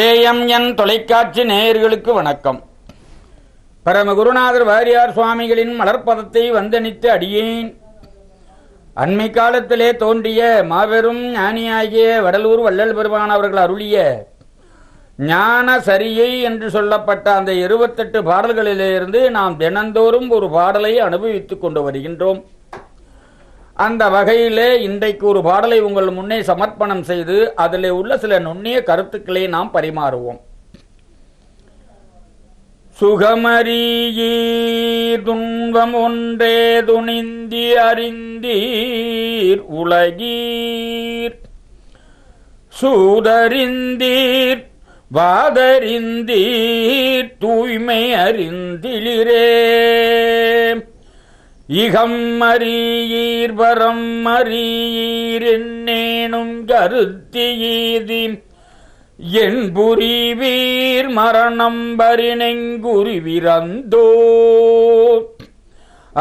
AM என் தொலைக்காட்சி நேயர்களுக்கு வணக்கம் பரம குருநாதர் வாரியார் சுவாமிகளின் மலர்பதத்தை வந்தனித்து அடியேன் அண்மை காலத்திலே தோன்றிய மாபெரும் ஞானியாகிய வடலூர் வள்ளல் பெருமான் அவர்கள் அருளிய ஞான சரியை என்று சொல்லப்பட்ட அந்த இருபத்தெட்டு பாடல்களிலிருந்து நாம் தினந்தோறும் ஒரு பாடலை அனுபவித்துக் கொண்டு வருகின்றோம் அந்த வகையிலே இன்றைக்கு ஒரு பாடலை உங்கள் முன்னே சமர்ப்பணம் செய்து அதில் உள்ள சில நுண்ணிய கருத்துக்களை நாம் பரிமாறுவோம் சுகமரீயீ துன்பம் ஒன்றே துணிந்தி அறிந்தீர் உலகீர் சூதறிந்தீர் வாதறிந்தீர் தூய்மை அறிந்திலிரே இகம் அறியீர் என்னேனும் கருத்தியீதின் என் புரிவீர் மரணம் வரினெங்குருவிரந்தோ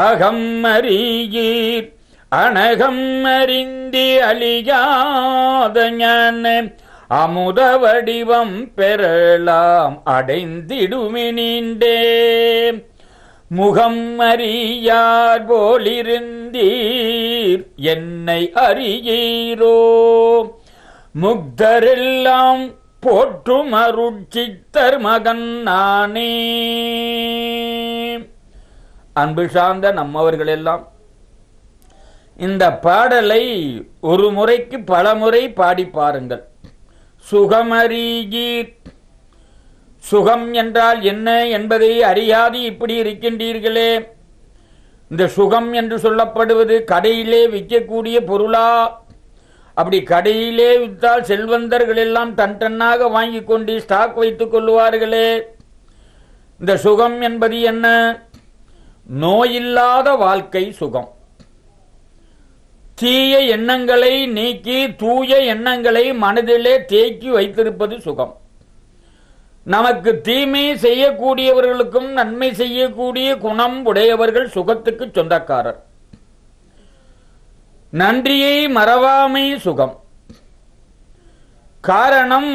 அகம் அறியீர் அனகம் அறிந்தி அழியாத ஞான அமுத வடிவம் பெறலாம் அடைந்திடுமினீண்டே முகம் அறியார் போலிருந்தீர் என்னை அறியீரோ முக்தரெல்லாம் போற்றும் அருட்சித்தர் மகன் நானே அன்பு சார்ந்த நம்மவர்களெல்லாம் இந்த பாடலை ஒரு முறைக்கு பல முறை பாடி பாருங்கள் சுகமரீகீர் சுகம் என்றால் என்ன என்பதை அறியாது இப்படி இருக்கின்றீர்களே இந்த சுகம் என்று சொல்லப்படுவது கடையிலே விற்கக்கூடிய பொருளா அப்படி கடையிலே விற்றால் செல்வந்தர்கள் எல்லாம் தன் தன்னாக வாங்கி கொண்டு ஸ்டாக் வைத்துக் கொள்வார்களே இந்த சுகம் என்பது என்ன நோயில்லாத வாழ்க்கை சுகம் தீய எண்ணங்களை நீக்கி தூய எண்ணங்களை மனதிலே தேக்கி வைத்திருப்பது சுகம் நமக்கு தீமை செய்யக்கூடியவர்களுக்கும் நன்மை செய்யக்கூடிய குணம் உடையவர்கள் சுகத்துக்கு சொந்தக்காரர் நன்றியை மறவாமை சுகம் காரணம்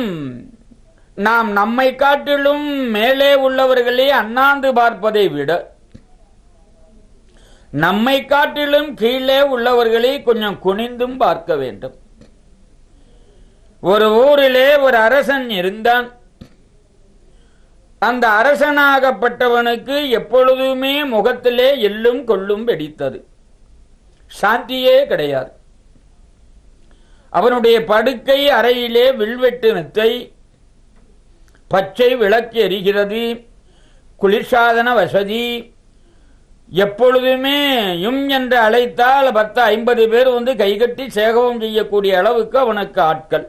நாம் நம்மை காட்டிலும் மேலே உள்ளவர்களே அண்ணாந்து பார்ப்பதை விட நம்மை காட்டிலும் கீழே உள்ளவர்களை கொஞ்சம் குனிந்தும் பார்க்க வேண்டும் ஒரு ஊரிலே ஒரு அரசன் இருந்தான் அந்த அரசனாகப்பட்டவனுக்கு எப்பொழுதுமே முகத்திலே எல்லும் கொள்ளும் வெடித்தது சாந்தியே கிடையாது அவனுடைய படுக்கை அறையிலே வில்வெட்டு நத்தை பச்சை விளக்கு எரிகிறது குளிர்சாதன வசதி எப்பொழுதுமே யும் என்று அழைத்தால் பத்து ஐம்பது பேர் வந்து கைகட்டி சேகவம் செய்யக்கூடிய அளவுக்கு அவனுக்கு ஆட்கள்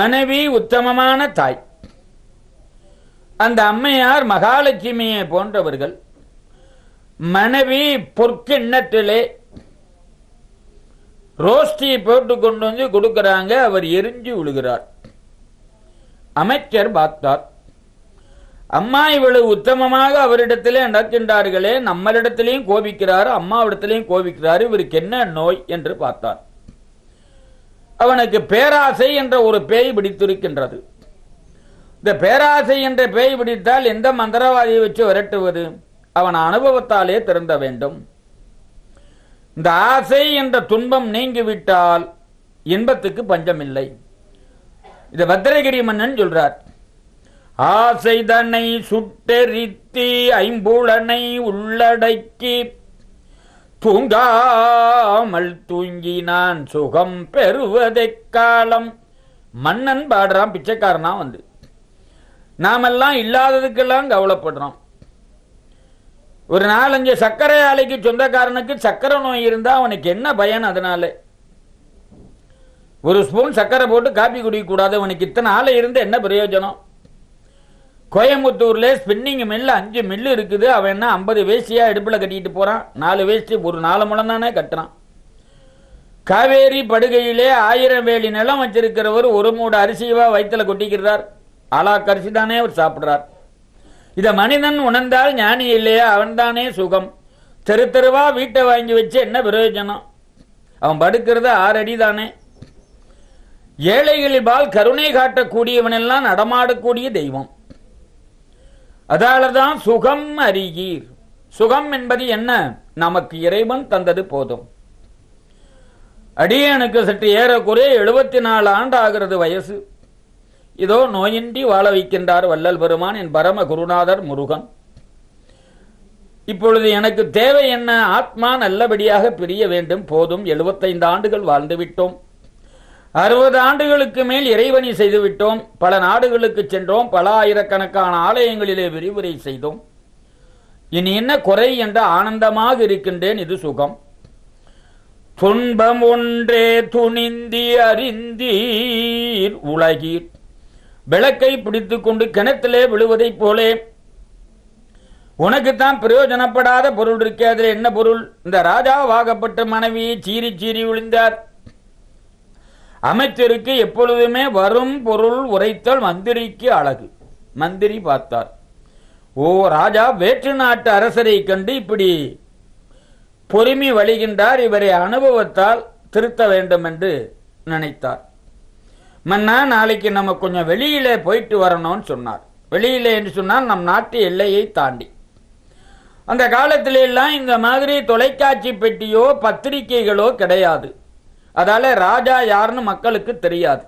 மனைவி உத்தமமான தாய் அந்த அம்மையார் மகாலட்சுமியை போன்றவர்கள் மனைவி பொற்கிண்ணத்திலே ரோஸ்டி போட்டு கொண்டு வந்து கொடுக்கிறாங்க அவர் எரிஞ்சு விழுகிறார் அமைச்சர் பார்த்தார் அம்மா இவ்வளவு உத்தமமாக அவரிடத்திலே நடக்கின்றார்களே நம்மளிடத்திலையும் கோபிக்கிறார் அம்மாவிடத்திலையும் கோபிக்கிறார் இவருக்கு என்ன நோய் என்று பார்த்தார் அவனுக்கு பேராசை என்ற ஒரு பேய் பிடித்திருக்கின்றது இந்த பேராசை என்ற பேய் பிடித்தால் எந்த மந்திரவாதியை வச்சு விரட்டுவது அவன் அனுபவத்தாலே திறந்த வேண்டும் இந்த ஆசை என்ற துன்பம் நீங்கிவிட்டால் இன்பத்துக்கு பஞ்சமில்லை இது பத்திரகிரி மன்னன் சொல்றார் தன்னை சுட்டெரித்தி ஐம்புலனை உள்ளடக்கி தூங்காமல் தூங்கினான் சுகம் பெறுவதை காலம் மன்னன் பாடுறான் பிச்சைக்காரனா வந்து நாமெல்லாம் இல்லாததுக்கெல்லாம் கவலைப்படுறோம் ஒரு நாலஞ்சு சர்க்கரை ஆலைக்கு சொந்தக்காரனுக்கு சர்க்கரை நோய் இருந்தால் அவனுக்கு என்ன பயன் அதனால ஒரு ஸ்பூன் சர்க்கரை போட்டு காப்பி குடிக்கக்கூடாது அவனுக்கு இத்தனை ஆலை இருந்து என்ன பிரயோஜனம் கோயம்புத்தூர்ல ஸ்பின்னிங் மில்லு அஞ்சு மில்லு இருக்குது அவன் என்ன ஐம்பது வேஷ்டியாக அடுப்பில் கட்டிட்டு போகிறான் நாலு வேஷ்டி ஒரு நாலு முழம் தானே கட்டுறான் காவேரி படுகையிலே ஆயிரம் வேலி நிலம் வச்சிருக்கிறவர் ஒரு மூடு அரிசியவா வயிற்றுல கொட்டிக்கிறார் கரிசி தானே அவர் சாப்பிட்றார் இதை மனிதன் உணர்ந்தால் ஞானி இல்லையா அவன்தானே சுகம் தெரு தெருவா வீட்டை வாங்கி வச்சு என்ன பிரயோஜனம் அவன் படுக்கிறது ஆறடி தானே ஏழைகளிபால் கருணை காட்டக்கூடியவனெல்லாம் நடமாடக்கூடிய தெய்வம் அதாலதான் சுகம் அறிகீர் சுகம் என்பது என்ன நமக்கு இறைவன் தந்தது போதும் அடியனுக்கு சற்று ஏறக்குறைய எழுபத்தி நாலு ஆண்டு ஆகிறது வயசு இதோ நோயின்றி வாழ வைக்கின்றார் வல்லல் பெருமான் என் பரம குருநாதர் முருகன் இப்பொழுது எனக்கு தேவை என்ன ஆத்மா நல்லபடியாக பிரிய வேண்டும் போதும் எழுபத்தைந்து ஆண்டுகள் வாழ்ந்துவிட்டோம் அறுபது ஆண்டுகளுக்கு மேல் இறைவணி செய்துவிட்டோம் பல நாடுகளுக்கு சென்றோம் பல ஆயிரக்கணக்கான ஆலயங்களிலே விரிவுரை செய்தோம் இனி என்ன குறை என்று ஆனந்தமாக இருக்கின்றேன் இது சுகம் துன்பம் ஒன்றே துணிந்தி அறிந்தீர் உலகீர் விளக்கை பிடித்துக்கொண்டு கிணத்திலே விழுவதைப் போலே உனக்குத்தான் பிரயோஜனப்படாத பொருள் இருக்கு அதில் என்ன பொருள் இந்த ராஜாவாகப்பட்ட மனைவியை சீறி சீறி விழுந்தார் அமைச்சருக்கு எப்பொழுதுமே வரும் பொருள் உரைத்தல் மந்திரிக்கு அழகு மந்திரி பார்த்தார் ஓ ராஜா வேற்று நாட்டு அரசரை கண்டு இப்படி பொறுமை வழிகின்றார் இவரை அனுபவத்தால் திருத்த வேண்டும் என்று நினைத்தார் மன்னா நாளைக்கு நம்ம கொஞ்சம் வெளியில போயிட்டு வரணும்னு சொன்னார் வெளியில என்று சொன்னால் நம் நாட்டு எல்லையை தாண்டி அந்த காலத்தில எல்லாம் இந்த மாதிரி தொலைக்காட்சி பெட்டியோ பத்திரிகைகளோ கிடையாது அதால ராஜா யாருன்னு மக்களுக்கு தெரியாது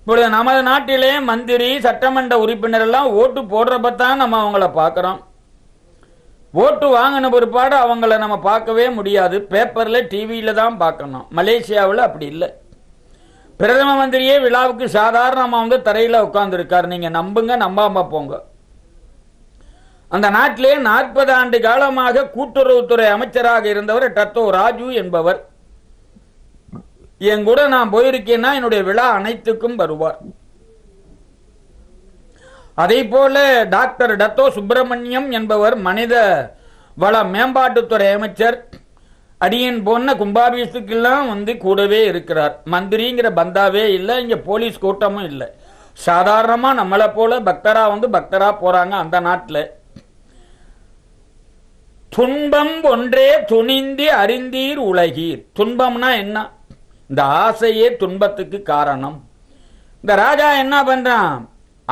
இப்பொழுது நமது நாட்டிலே மந்திரி சட்டமன்ற உறுப்பினர் எல்லாம் ஓட்டு போடுறப்ப தான் நம்ம அவங்கள பார்க்குறோம் ஓட்டு வாங்கின பிற்பாடு அவங்கள நம்ம பார்க்கவே முடியாது பேப்பரில் டிவியில் தான் பார்க்கணும் மலேசியாவில் அப்படி இல்லை பிரதம மந்திரியே விழாவுக்கு சாதாரணமா வந்து தரையில் உட்கார்ந்துருக்கார் நீங்கள் நம்புங்க நம்பாம போங்க அந்த நாட்டிலே நாற்பது ஆண்டு காலமாக கூட்டுறவுத்துறை அமைச்சராக இருந்தவர் டத்தோ ராஜு என்பவர் என் கூட நான் போயிருக்கேன்னா என்னுடைய விழா அனைத்துக்கும் வருவார் அதே போல டாக்டர் டத்தோ சுப்பிரமணியம் என்பவர் மனித வள மேம்பாட்டுத்துறை அமைச்சர் அடியன் போன கும்பாபிஷத்துக்கெல்லாம் வந்து கூடவே இருக்கிறார் மந்திரிங்கிற பந்தாவே இல்லை இங்கே போலீஸ் கூட்டமும் இல்லை சாதாரணமாக நம்மளை போல பக்தராக வந்து பக்தராக போகிறாங்க அந்த நாட்டில் துன்பம் ஒன்றே துணிந்து அறிந்தீர் உலகீர் துன்பம்னா என்ன இந்த ஆசையே துன்பத்துக்கு காரணம் இந்த ராஜா என்ன பண்ணுறான்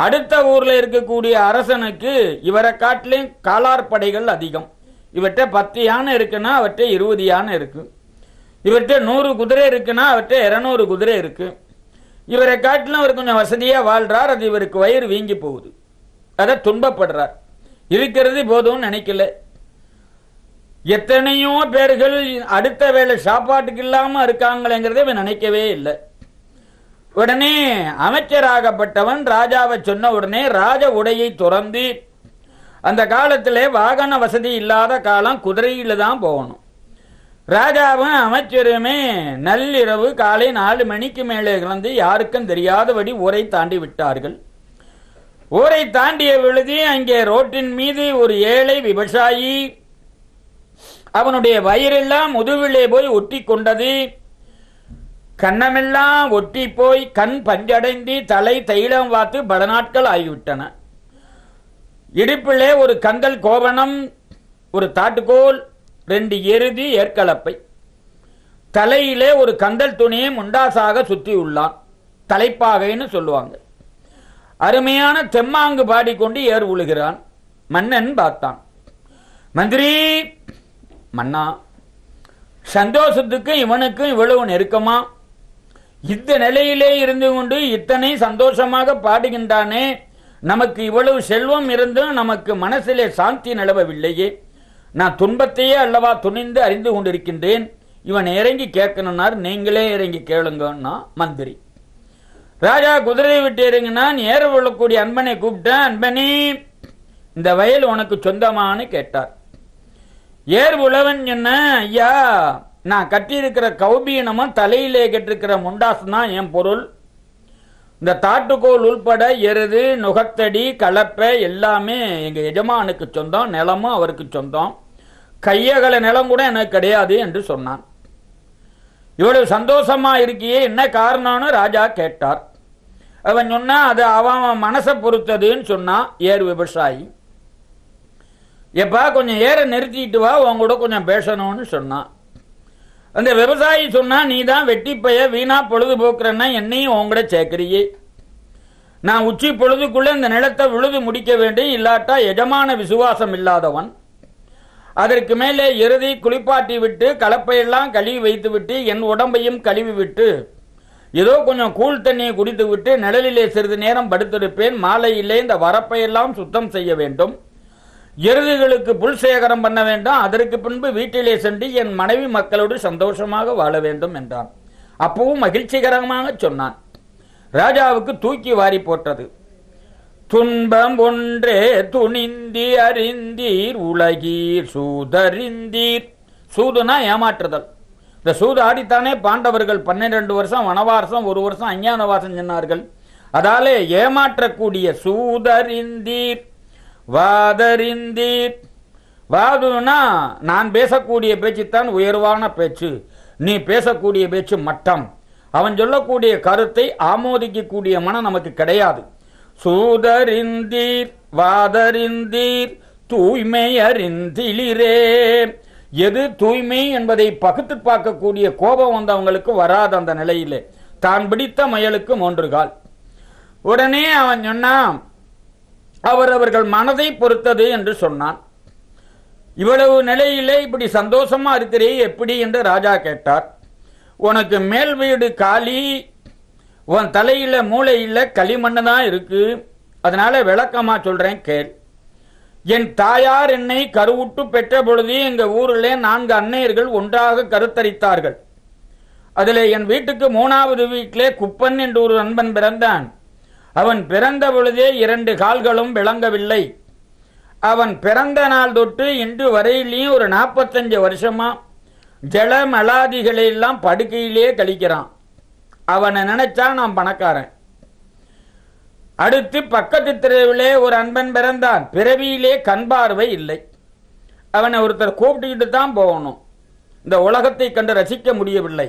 அடுத்த ஊரில் இருக்கக்கூடிய அரசனுக்கு இவரை காட்டிலையும் காலார் படைகள் அதிகம் இவற்றை பத்து யானை இருக்குன்னா அவற்றை இருபது யானை இருக்கு இவர்கிட்ட நூறு குதிரை இருக்குன்னா அவர்கிட்ட இரநூறு குதிரை இருக்கு இவரை காட்டிலும் அவர் கொஞ்சம் வசதியாக வாழ்றார் அது இவருக்கு வயிறு வீங்கி போகுது அதை துன்பப்படுறார் இருக்கிறது போதும்னு நினைக்கல எத்தனையோ பேர்கள் அடுத்த வேலை சாப்பாட்டுக்கு இல்லாமல் இருக்காங்களேங்கிறத இவன் நினைக்கவே இல்லை உடனே அமைச்சராகப்பட்டவன் ராஜாவை சொன்ன உடனே ராஜ உடையை துறந்து அந்த காலத்தில் வாகன வசதி இல்லாத காலம் குதிரையில் தான் போகணும் ராஜாவும் அமைச்சருமே நள்ளிரவு காலை நாலு மணிக்கு மேலே கலந்து யாருக்கும் தெரியாதபடி ஊரை தாண்டி விட்டார்கள் ஊரை தாண்டிய விழுதி அங்கே ரோட்டின் மீது ஒரு ஏழை விவசாயி அவனுடைய வயிறெல்லாம் முதுவிலே போய் ஒட்டி கொண்டது கண்ணமெல்லாம் ஒட்டி போய் கண் பஞ்சடைந்து தலை தைலம் வாத்து பல நாட்கள் ஆகிவிட்டன இடுப்பிலே ஒரு கந்தல் கோவணம் ஒரு தாட்டுக்கோல் ரெண்டு எருதி ஏற்கலப்பை தலையிலே ஒரு கந்தல் துணியை முண்டாசாக சுற்றி உள்ளான் தலைப்பாகைன்னு சொல்லுவாங்க அருமையான தெம்மாங்கு பாடிக்கொண்டு ஏர் உழுகிறான் மன்னன் பார்த்தான் மந்திரி மன்னா சந்தோஷத்துக்கும் இவனுக்கும் இவ்வளவு நெருக்கமா இந்த நிலையிலே இருந்து கொண்டு இத்தனை சந்தோஷமாக பாடுகின்றானே நமக்கு இவ்வளவு செல்வம் இருந்தும் நமக்கு மனசிலே சாந்தி நிலவவில்லையே நான் துன்பத்தையே அல்லவா துணிந்து அறிந்து கொண்டிருக்கின்றேன் இவன் இறங்கி கேட்கணும்னார் நீங்களே இறங்கி கேளுங்கன்னா மந்திரி ராஜா குதிரையை விட்டு இறங்கினா ஏற விழக்கூடிய அன்பனை கூப்பிட்டேன் அன்பனே இந்த வயல் உனக்கு சொந்தமானு கேட்டார் ஏர் உழவன் என்ன ஐயா நான் கட்டியிருக்கிற கௌபீனமும் தலையிலே கட்டிருக்கிற முண்டாசு தான் என் பொருள் இந்த தாட்டுக்கோள் உள்பட எருது நுகத்தடி கலப்பை எல்லாமே எங்கள் எஜமானுக்கு சொந்தம் நிலமும் அவருக்கு சொந்தம் கையகல நிலம் கூட எனக்கு கிடையாது என்று சொன்னான் இவ்வளவு சந்தோஷமா இருக்கியே என்ன காரணம்னு ராஜா கேட்டார் அவன் சொன்னா அது அவன் மனசை பொறுத்ததுன்னு சொன்னான் ஏர் விவசாயி எப்பா கொஞ்சம் ஏற நிறுத்திட்டு வா உன் கூட கொஞ்சம் பேசணும்னு சொன்னான் அந்த விவசாயி சொன்னா நீ தான் வெட்டி பைய வீணா பொழுது போக்குறன்னா என்னையும் உங்கட சேர்க்கிறியே நான் உச்சி பொழுதுக்குள்ள இந்த நிலத்தை விழுது முடிக்க வேண்டும் இல்லாட்டா எஜமான விசுவாசம் இல்லாதவன் அதற்கு மேலே இறுதி குளிப்பாட்டி விட்டு கலப்பையெல்லாம் கழுவி வைத்து விட்டு என் உடம்பையும் கழுவி விட்டு ஏதோ கொஞ்சம் கூழ் தண்ணியை குடித்து விட்டு நிழலிலே சிறிது நேரம் படுத்திருப்பேன் மாலையிலே இந்த வரப்பையெல்லாம் சுத்தம் செய்ய வேண்டும் எருதுகளுக்கு புல் சேகரம் பண்ண வேண்டாம் அதற்கு பின்பு வீட்டிலே சென்று என் மனைவி மக்களோடு சந்தோஷமாக வாழ வேண்டும் என்றான் அப்பவும் மகிழ்ச்சிகரமாக சொன்னான் ராஜாவுக்கு தூக்கி வாரி போட்டது துன்பம் ஒன்றே துணிந்தி அறிந்தீர் உலகீர் சூதறிந்தீர் சூதுனா ஏமாற்றுதல் இந்த சூது ஆடித்தானே பாண்டவர்கள் பன்னிரண்டு வருஷம் வனவாசம் ஒரு வருஷம் அஞ்ஞானவாசம் சொன்னார்கள் அதாலே ஏமாற்றக்கூடிய சூதறிந்தீர் வாதறிந்தீர் வாதுனா நான் பேசக்கூடிய பேச்சுத்தான் உயர்வான பேச்சு நீ பேசக்கூடிய பேச்சு மட்டம் அவன் சொல்லக்கூடிய கருத்தை ஆமோதிக்கக்கூடிய மனம் நமக்கு கிடையாது சூதரிந்தீர் வாதறிந்தீர் தூய்மை அறிந்திலே எது தூய்மை என்பதை பகுத்து பார்க்கக்கூடிய கோபம் வந்து அவங்களுக்கு வராது அந்த நிலையிலே தான் பிடித்த மயலுக்கு மூன்று கால் உடனே அவன் சொன்னான் அவர் அவர்கள் மனதை பொறுத்தது என்று சொன்னான் இவ்வளவு நிலையிலே இப்படி சந்தோஷமா இருக்கிறே எப்படி என்று ராஜா கேட்டார் உனக்கு மேல் வீடு காலி உன் தலையில மூளையில களிமண்ணு தான் இருக்கு அதனால விளக்கமா சொல்றேன் கேள் என் தாயார் என்னை கருவுட்டு பெற்ற பொழுது எங்க ஊரில் நான்கு அன்னையர்கள் ஒன்றாக கருத்தரித்தார்கள் அதில் என் வீட்டுக்கு மூணாவது வீட்டிலே குப்பன் என்று ஒரு நண்பன் பிறந்தான் அவன் பிறந்த பொழுதே இரண்டு கால்களும் விளங்கவில்லை அவன் பிறந்த நாள் தொட்டு இன்று வரையிலையும் ஒரு நாற்பத்தஞ்சு வருஷமா ஜலமலாதிகளையெல்லாம் படுக்கையிலே கழிக்கிறான் அவனை நினைச்சா நான் பணக்காரன் அடுத்து பக்கத்து தெருவிலே ஒரு அன்பன் பிறந்தான் பிறவியிலே கண் பார்வை இல்லை அவனை ஒருத்தர் கூப்பிட்டுக்கிட்டு தான் போகணும் இந்த உலகத்தை கண்டு ரசிக்க முடியவில்லை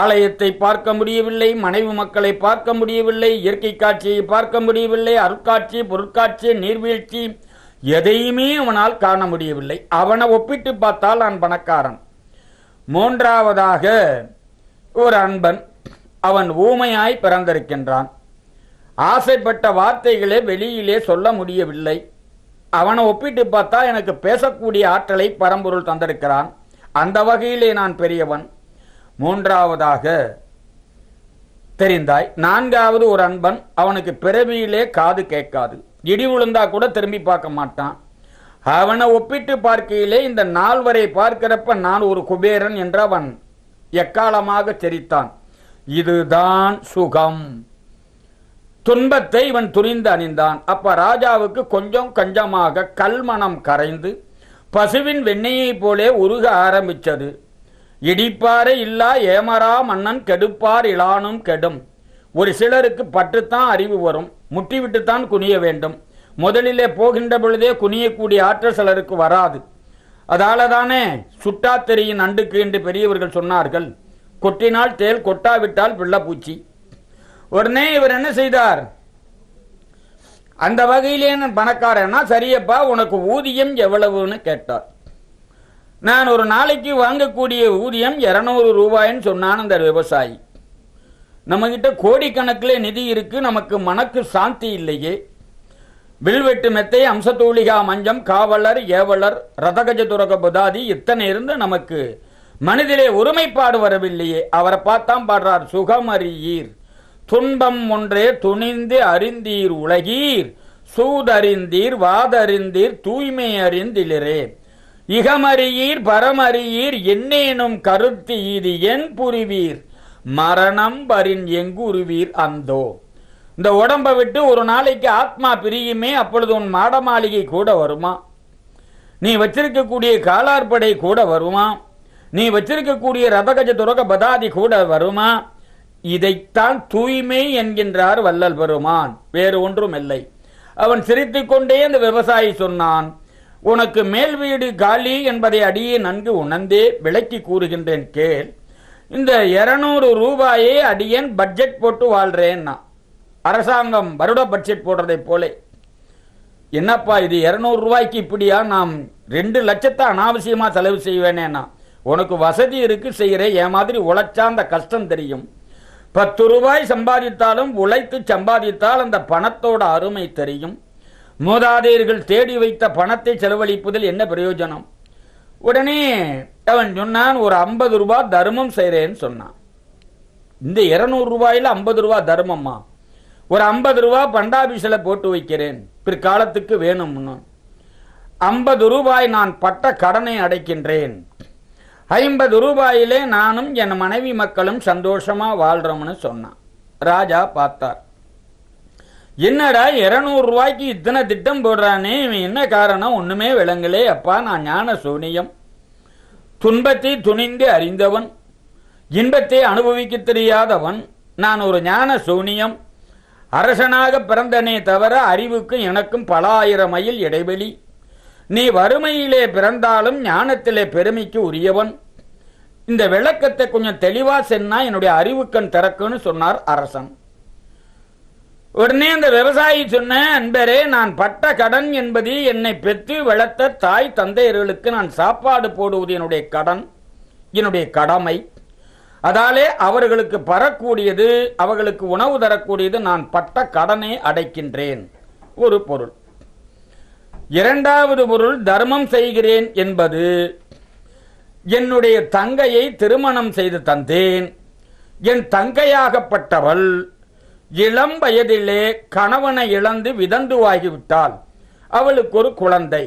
ஆலயத்தை பார்க்க முடியவில்லை மனைவி மக்களை பார்க்க முடியவில்லை இயற்கை காட்சியை பார்க்க முடியவில்லை அருட்காட்சி பொருட்காட்சி நீர்வீழ்ச்சி எதையுமே அவனால் காண முடியவில்லை அவனை ஒப்பிட்டு பார்த்தால் நான் பணக்காரன் மூன்றாவதாக ஒரு அன்பன் அவன் ஊமையாய் பிறந்திருக்கின்றான் ஆசைப்பட்ட வார்த்தைகளை வெளியிலே சொல்ல முடியவில்லை அவனை ஒப்பிட்டு பார்த்தா எனக்கு பேசக்கூடிய ஆற்றலை பரம்பொருள் தந்திருக்கிறான் அந்த வகையிலே நான் பெரியவன் மூன்றாவதாக தெரிந்தாய் நான்காவது ஒரு அன்பன் அவனுக்கு பிறவியிலே காது கேட்காது இடி விழுந்தா கூட திரும்பி பார்க்க மாட்டான் அவனை ஒப்பிட்டு பார்க்கையிலே இந்த நால்வரை பார்க்கிறப்ப நான் ஒரு குபேரன் என்று அவன் எக்காலமாக சிரித்தான் இதுதான் சுகம் துன்பத்தை இவன் துணிந்து அணிந்தான் அப்ப ராஜாவுக்கு கொஞ்சம் கொஞ்சமாக கல்மணம் கரைந்து பசுவின் வெண்ணெயைப் போலே உருக ஆரம்பித்தது இடிப்பாரே இல்லா ஏமரா மன்னன் கெடுப்பார் இலானும் கெடும் ஒரு சிலருக்கு பற்றுத்தான் அறிவு வரும் முட்டிவிட்டுத்தான் குனிய வேண்டும் முதலிலே போகின்ற பொழுதே குனியக்கூடிய ஆற்றல் சிலருக்கு வராது அதால தானே சுட்டாத்தெறியின் நண்டுக்கு என்று பெரியவர்கள் சொன்னார்கள் கொட்டினால் தேல் கொட்டாவிட்டால் பிள்ளைப்பூச்சி உடனே இவர் என்ன செய்தார் அந்த வகையிலே பணக்காரன்னா சரியப்பா உனக்கு ஊதியம் எவ்வளவுன்னு கேட்டார் நான் ஒரு நாளைக்கு வாங்கக்கூடிய ஊதியம் இரநூறு ரூபாயின்னு சொன்னான் அந்த விவசாயி நம்மக்கிட்ட கோடிக்கணக்கில் நிதி இருக்கு நமக்கு மனக்கு சாந்தி இல்லையே வில்வெட்டு மெத்தை அம்சத்தூலிகா மஞ்சம் காவலர் ஏவலர் ரதகஜ துரக புதாதி இத்தனை இருந்து நமக்கு மனதிலே ஒருமைப்பாடு வரவில்லையே அவரை பார்த்தா பாடுறார் சுகமறியீர் துன்பம் ஒன்றே துணிந்து அறிந்தீர் உலகீர் சூதறிந்தீர் வாதறிந்தீர் தூய்மை அறிந்திலரே இகமறியீர் பரமறியீர் என்னேனும் கருத்து இது என் புரிவீர் மரணம் பரின் எங்குருவீர் அந்தோ இந்த உடம்பை விட்டு ஒரு நாளைக்கு ஆத்மா பிரியுமே அப்பொழுது உன் மாட மாளிகை கூட வருமா நீ வச்சிருக்கக்கூடிய காலாற்படை கூட வருமா நீ வச்சிருக்கக்கூடிய ரதகஜ துரக பதாதி கூட வருமா இதைத்தான் தூய்மை என்கின்றார் வல்லல் பெருமான் வேறு ஒன்றும் இல்லை அவன் சிரித்துக்கொண்டே அந்த விவசாயி சொன்னான் உனக்கு மேல் வீடு காலி என்பதை அடியே நன்கு உணர்ந்தே விளக்கி கூறுகின்றேன் கேள் இந்த இருநூறு ரூபாயே அடியேன் பட்ஜெட் போட்டு வாழ்றேன்னா அரசாங்கம் வருட பட்ஜெட் போடுறதை போல என்னப்பா இது இரநூறு ரூபாய்க்கு இப்படியா நாம் ரெண்டு லட்சத்தை அனாவசியமாக செலவு செய்வேனேண்ணா உனக்கு வசதி இருக்கு செய்கிறேன் என் மாதிரி உழைச்சா அந்த கஷ்டம் தெரியும் பத்து ரூபாய் சம்பாதித்தாலும் உழைத்து சம்பாதித்தால் அந்த பணத்தோட அருமை தெரியும் மூதாதையர்கள் தேடி வைத்த பணத்தை செலவழிப்பதில் என்ன பிரயோஜனம் உடனே அவன் சொன்னான் ஒரு ஐம்பது ரூபாய் தர்மம் செய்கிறேன்னு சொன்னான் இந்த இருநூறு ரூபாயில் ஐம்பது ரூபாய் தர்மம்மா ஒரு ஐம்பது ரூபாய் பண்டாபிசில போட்டு வைக்கிறேன் பிற்காலத்துக்கு வேணும்னு ஐம்பது ரூபாய் நான் பட்ட கடனை அடைக்கின்றேன் ஐம்பது ரூபாயிலே நானும் என் மனைவி மக்களும் சந்தோஷமா வாழ்றோம்னு சொன்னான் ராஜா பார்த்தார் என்னடா இருநூறு ரூபாய்க்கு இத்தனை திட்டம் போடுறானே இவன் என்ன காரணம் ஒண்ணுமே விளங்கலே அப்பா நான் ஞான சூனியம் துன்பத்தை துணிந்து அறிந்தவன் இன்பத்தை அனுபவிக்க தெரியாதவன் நான் ஒரு ஞான சூனியம் அரசனாக பிறந்தனே தவிர அறிவுக்கும் எனக்கும் பல ஆயிரம் மைல் இடைவெளி நீ வறுமையிலே பிறந்தாலும் ஞானத்திலே பெருமைக்கு உரியவன் இந்த விளக்கத்தை கொஞ்சம் தெளிவா சென்னா என்னுடைய அறிவுக்கண் திறக்குன்னு சொன்னார் அரசன் உடனே அந்த விவசாயி சொன்ன அன்பரே நான் பட்ட கடன் என்பது என்னை பெற்று வளர்த்த தாய் தந்தையர்களுக்கு நான் சாப்பாடு போடுவது என்னுடைய கடன் என்னுடைய கடமை அதாலே அவர்களுக்கு பரக்கூடியது அவர்களுக்கு உணவு தரக்கூடியது நான் பட்ட கடனை அடைக்கின்றேன் ஒரு பொருள் இரண்டாவது பொருள் தர்மம் செய்கிறேன் என்பது என்னுடைய தங்கையை திருமணம் செய்து தந்தேன் என் தங்கையாகப்பட்டவள் இளம் வயதிலே கணவனை இழந்து விதந்துவாகிவிட்டாள் அவளுக்கு ஒரு குழந்தை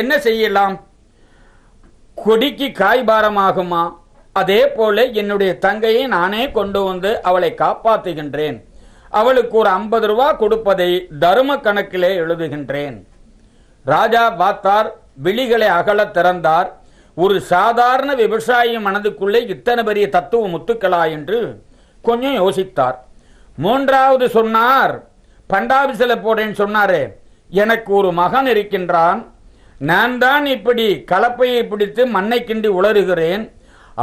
என்ன செய்யலாம் கொடிக்கு காய்பாரமாகுமா அதே போல என்னுடைய தங்கையை நானே கொண்டு வந்து அவளை காப்பாற்றுகின்றேன் அவளுக்கு ஒரு ஐம்பது ரூபா கொடுப்பதை தரும கணக்கிலே எழுதுகின்றேன் ராஜா பாத்தார் விழிகளை அகல திறந்தார் ஒரு சாதாரண விவசாயி மனதுக்குள்ளே இத்தனை பெரிய தத்துவ முத்துக்களா என்று கொஞ்சம் யோசித்தார் மூன்றாவது சொன்னார் பண்டாபிசல போடேன்னு சொன்னாரு எனக்கு ஒரு மகன் இருக்கின்றான் நான் தான் இப்படி கலப்பையை பிடித்து மண்ணை கிண்டி உளறுகிறேன்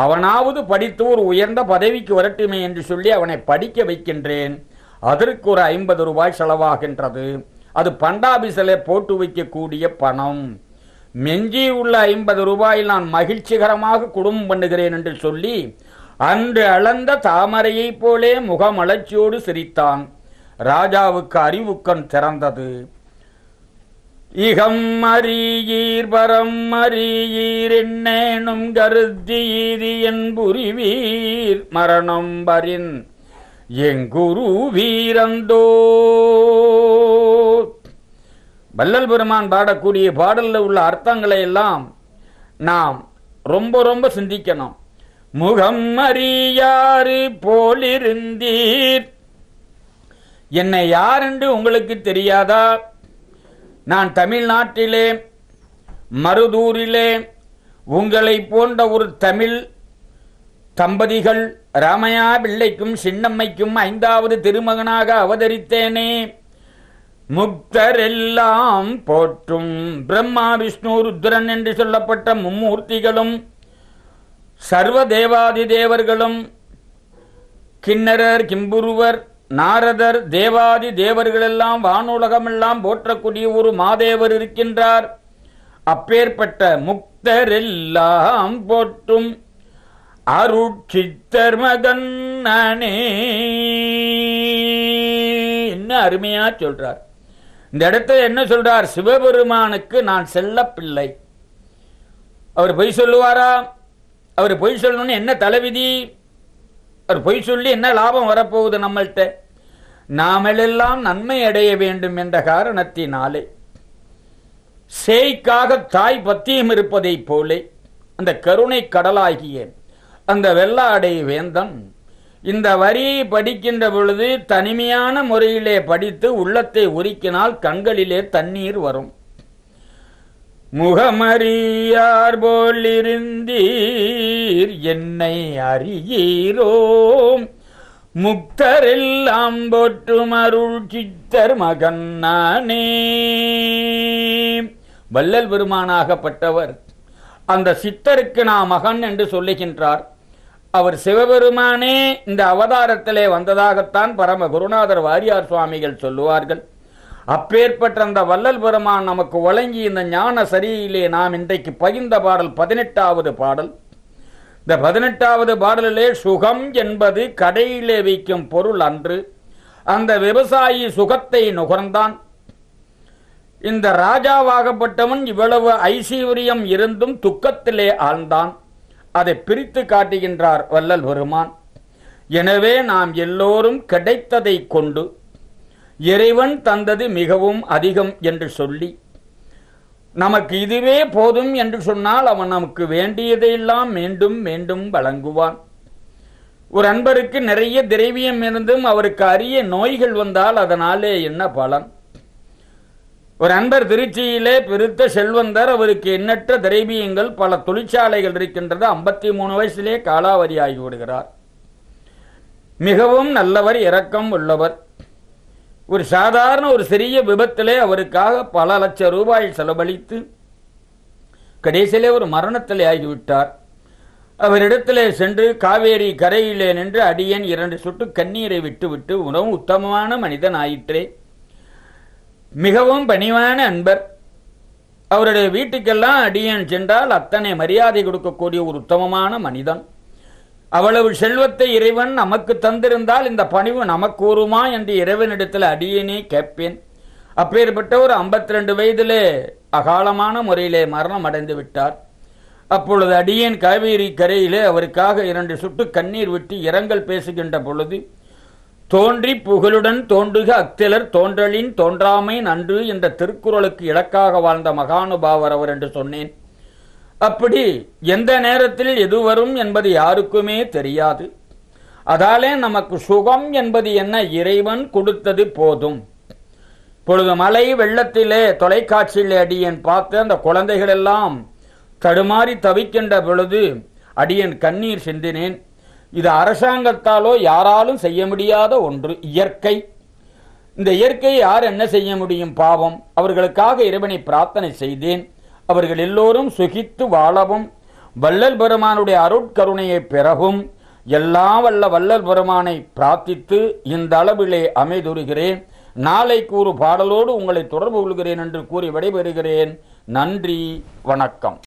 அவனாவது படித்து ஒரு உயர்ந்த பதவிக்கு வரட்டுமே என்று சொல்லி அவனை படிக்க வைக்கின்றேன் அதற்கு ஒரு ஐம்பது ரூபாய் செலவாகின்றது அது பண்டாபிசலை போட்டு வைக்கக்கூடிய பணம் மெஞ்சி உள்ள ஐம்பது ரூபாயில் நான் மகிழ்ச்சிகரமாக குடும்பம் பண்ணுகிறேன் என்று சொல்லி அன்று அளந்த தாமரையைப் போலே முகமலர்ச்சியோடு சிரித்தான் ராஜாவுக்கு அறிவுக்கண் திறந்தது இகம் அறியீர் பரம் அறியீர் என்னேனும் கருத்தீதி என் புரிவீர் மரணம் வரின் எங்குரு வீரந்தோ வல்லல் பெருமான் பாடக்கூடிய பாடலில் உள்ள அர்த்தங்களை எல்லாம் நாம் ரொம்ப ரொம்ப சிந்திக்கணும் முகம் அறியாறு போலிருந்தீர் என்னை யார் என்று உங்களுக்கு தெரியாதா நான் தமிழ்நாட்டிலே மருதூரிலே உங்களை போன்ற ஒரு தமிழ் தம்பதிகள் ராமையா பிள்ளைக்கும் சின்னம்மைக்கும் ஐந்தாவது திருமகனாக அவதரித்தேனே முக்தரெல்லாம் போற்றும் பிரம்மா விஷ்ணு ருத்ரன் என்று சொல்லப்பட்ட மும்மூர்த்திகளும் சர்வ தேவாதி தேவர்களும் கிண்ணரர் கிம்புருவர் நாரதர் தேவாதி தேவர்களெல்லாம் வானுலகமெல்லாம் போற்றக்கூடிய ஒரு மாதேவர் இருக்கின்றார் அப்பேற்பட்ட எல்லாம் போற்றும் அருட்சி மகன்னே என்ன அருமையா சொல்றார் இந்த இடத்துல என்ன சொல்றார் சிவபெருமானுக்கு நான் செல்ல பிள்ளை அவர் பொய் சொல்லுவாரா அவர் பொய் சொல்லணும்னு என்ன தலைவிதி அவர் பொய் சொல்லி என்ன லாபம் வரப்போகுது நம்மள்கிட்ட நாமளெல்லாம் நன்மை அடைய வேண்டும் என்ற காரணத்தினாலே சேய்க்காக தாய் பத்தியம் இருப்பதைப் போலே அந்த கருணை கடலாகிய அந்த வெள்ளாடை வேந்தன் இந்த வரியை படிக்கின்ற பொழுது தனிமையான முறையிலே படித்து உள்ளத்தை உருக்கினால் கண்களிலே தண்ணீர் வரும் முகமறியார் போலிருந்தீர் என்னை அறியீரோம் முக்தரெல்லாம் போற்றும் அருள் சித்தர் மகன் நானே வல்லல் பெருமானாகப்பட்டவர் அந்த சித்தருக்கு நான் மகன் என்று சொல்லுகின்றார் அவர் சிவபெருமானே இந்த அவதாரத்திலே வந்ததாகத்தான் பரம குருநாதர் வாரியார் சுவாமிகள் சொல்லுவார்கள் அப்பேற்பட்ட அந்த வல்லல் பெருமான் நமக்கு வழங்கி இந்த ஞான சரியிலே நாம் இன்றைக்கு பகிர்ந்த பாடல் பதினெட்டாவது பாடல் இந்த பதினெட்டாவது பாடலிலே சுகம் என்பது கடையிலே வைக்கும் பொருள் அன்று அந்த விவசாயி சுகத்தை நுகர்ந்தான் இந்த ராஜாவாகப்பட்டவன் இவ்வளவு ஐஸ்வர்யம் இருந்தும் துக்கத்திலே ஆழ்ந்தான் அதை பிரித்து காட்டுகின்றார் வல்லல் பெருமான் எனவே நாம் எல்லோரும் கிடைத்ததை கொண்டு இறைவன் தந்தது மிகவும் அதிகம் என்று சொல்லி நமக்கு இதுவே போதும் என்று சொன்னால் அவன் நமக்கு வேண்டியதையெல்லாம் மீண்டும் மீண்டும் வழங்குவான் ஒரு அன்பருக்கு நிறைய திரைவியம் இருந்தும் அவருக்கு அரிய நோய்கள் வந்தால் அதனாலே என்ன பலன் ஒரு அன்பர் திருச்சியிலே பெருத்த செல்வந்தர் அவருக்கு எண்ணற்ற திரைவியங்கள் பல தொழிற்சாலைகள் இருக்கின்றது ஐம்பத்தி மூணு வயசிலே காலாவதி ஆகிவிடுகிறார் மிகவும் நல்லவர் இரக்கம் உள்ளவர் ஒரு சாதாரண ஒரு சிறிய விபத்திலே அவருக்காக பல லட்சம் ரூபாய் செலவழித்து கடைசியிலே ஒரு மரணத்திலே ஆகிவிட்டார் அவரிடத்திலே சென்று காவேரி கரையிலே நின்று அடியன் இரண்டு சுட்டு கண்ணீரை விட்டுவிட்டு உணவும் உத்தமமான மனிதன் ஆயிற்றே மிகவும் பணிவான அன்பர் அவருடைய வீட்டுக்கெல்லாம் அடியன் சென்றால் அத்தனை மரியாதை கொடுக்கக்கூடிய ஒரு உத்தமமான மனிதன் அவ்வளவு செல்வத்தை இறைவன் நமக்கு தந்திருந்தால் இந்த பணிவு நமக்கு கூறுமா என்று இறைவனிடத்தில் அடியினே கேட்பேன் அப்பேற்பட்ட ஒரு ஐம்பத்தி ரெண்டு வயதிலே அகாலமான முறையிலே மரணம் அடைந்து விட்டார் அப்பொழுது அடியன் காவேரி கரையிலே அவருக்காக இரண்டு சுட்டு கண்ணீர் விட்டு இரங்கல் பேசுகின்ற பொழுது தோன்றி புகழுடன் தோன்றுக அக்திலர் தோன்றலின் தோன்றாமை நன்று என்ற திருக்குறளுக்கு இலக்காக வாழ்ந்த மகானுபாவர் அவர் என்று சொன்னேன் அப்படி எந்த நேரத்தில் எது வரும் என்பது யாருக்குமே தெரியாது அதாலே நமக்கு சுகம் என்பது என்ன இறைவன் கொடுத்தது போதும் இப்பொழுது மலை வெள்ளத்திலே தொலைக்காட்சியில் அடியன் பார்த்த அந்த குழந்தைகள் எல்லாம் தடுமாறி தவிக்கின்ற பொழுது அடியன் கண்ணீர் சிந்தினேன் இது அரசாங்கத்தாலோ யாராலும் செய்ய முடியாத ஒன்று இயற்கை இந்த இயற்கையை யார் என்ன செய்ய முடியும் பாவம் அவர்களுக்காக இறைவனை பிரார்த்தனை செய்தேன் அவர்கள் எல்லோரும் சுகித்து வாழவும் வள்ளல் பெருமானுடைய அருட்கருணையை பெறவும் எல்லாம் வல்ல வல்லல் பெருமானை பிரார்த்தித்து இந்த அளவிலே அமைதுறுகிறேன் நாளை கூறு பாடலோடு உங்களை தொடர்பு கொள்கிறேன் என்று கூறி விடைபெறுகிறேன் நன்றி வணக்கம்